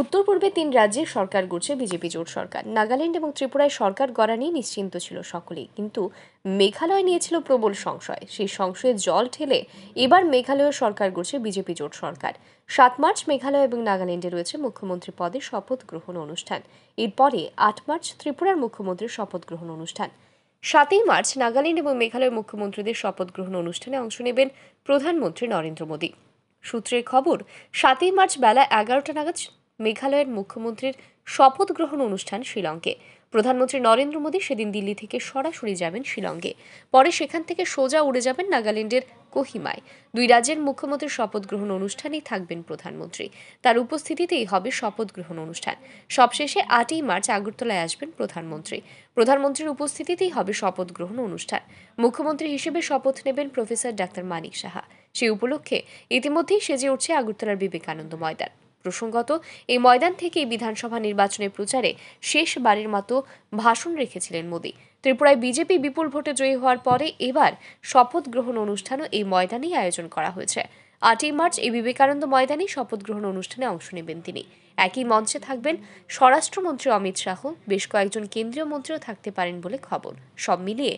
উত্তর পূর্বে তিন রাজ্যে সরকার গড়ছে বিজেপি জোট সরকার নাগাল্যান্ড এবং ত্রিপুরায় সরকার গড়া নিয়ে নিশ্চিন্ত ছিল সকলেই কিন্তু মেঘালয় নিয়েছিল প্রবল সংশয় সেই সংশয়ে জল ঠেলে এবার মেঘালয় সরকার গড়ছে বিজেপি জোট সরকার সাত মার্চ মেঘালয় এবং নাগাল্যান্ডে রয়েছে মুখ্যমন্ত্রী পদে শপথ গ্রহণ অনুষ্ঠান এরপরে আট মার্চ ত্রিপুরার মুখ্যমন্ত্রীর শপথ গ্রহণ অনুষ্ঠান সাতই মার্চ নাগাল্যান্ড এবং মেঘালয়ের মুখ্যমন্ত্রীদের শপথ গ্রহণ অনুষ্ঠানে অংশ নেবেন প্রধানমন্ত্রী নরেন্দ্র মোদী সূত্রের খবর সাতই মার্চ বেলা এগারোটা নাগাদ মেঘালয়ের মুখ্যমন্ত্রীর শপথ গ্রহণ অনুষ্ঠান শিলংকে প্রধানমন্ত্রী নরেন্দ্র মোদী সেদিন দিল্লি থেকে সরাসরি যাবেন শিলংকে পরে সেখান থেকে সোজা উড়ে যাবেন নাগাল্যান্ডের কোহিমায় দুই রাজ্যের মুখ্যমন্ত্রীর শপথ গ্রহণ অনুষ্ঠানেই থাকবেন প্রধানমন্ত্রী তার উপস্থিতিতেই হবে শপথ গ্রহণ অনুষ্ঠান সবশেষে আটই মার্চ আগরতলায় আসবেন প্রধানমন্ত্রী প্রধানমন্ত্রীর উপস্থিতিতেই হবে শপথ গ্রহণ অনুষ্ঠান মুখ্যমন্ত্রী হিসেবে শপথ নেবেন প্রফেসর ডাক্তার মানিক সাহা সেই উপলক্ষে ইতিমধ্যেই সেজে উঠছে আগরতলার বিবেকানন্দ ময়দান প্রসঙ্গত এই ময়দান থেকেই বিধানসভা নির্বাচনে প্রচারে শেষবারের মতো ভাষণ রেখেছিলেন মোদী ত্রিপুরায় বিজেপি বিপুল ভোটে জয়ী হওয়ার পরে এবার শপথ গ্রহণ অনুষ্ঠানও এই ময়দানেই আয়োজন করা হয়েছে আটই মার্চ এই বিবেকানন্দ ময়দানে শপথ গ্রহণ অনুষ্ঠানে অংশ নেবেন তিনি একই মঞ্চে থাকবেন স্বরাষ্ট্রমন্ত্রী অমিত শাহ বেশ কয়েকজন কেন্দ্রীয় মন্ত্রীও থাকতে পারেন বলে খবর সব মিলিয়ে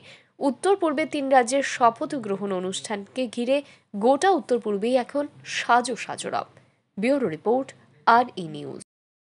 উত্তর পূর্বে তিন রাজ্যের শপথ গ্রহণ অনুষ্ঠানকে ঘিরে গোটা উত্তর পূর্বেই এখন সাজো সাজো রব ব্যুরো রিপোর্ট আর ই নিউজ